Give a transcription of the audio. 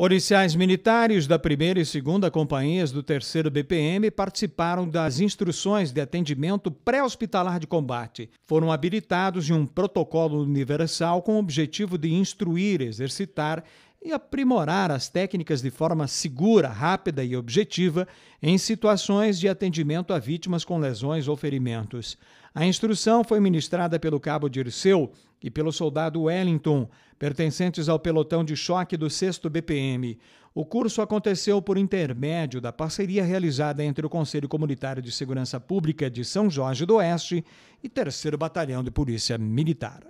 Policiais militares da primeira e segunda companhias do terceiro BPM participaram das instruções de atendimento pré-hospitalar de combate. Foram habilitados em um protocolo universal com o objetivo de instruir, exercitar e aprimorar as técnicas de forma segura, rápida e objetiva em situações de atendimento a vítimas com lesões ou ferimentos. A instrução foi ministrada pelo cabo Dirceu e pelo soldado Wellington, pertencentes ao pelotão de choque do 6 BPM. O curso aconteceu por intermédio da parceria realizada entre o Conselho Comunitário de Segurança Pública de São Jorge do Oeste e 3 Batalhão de Polícia Militar.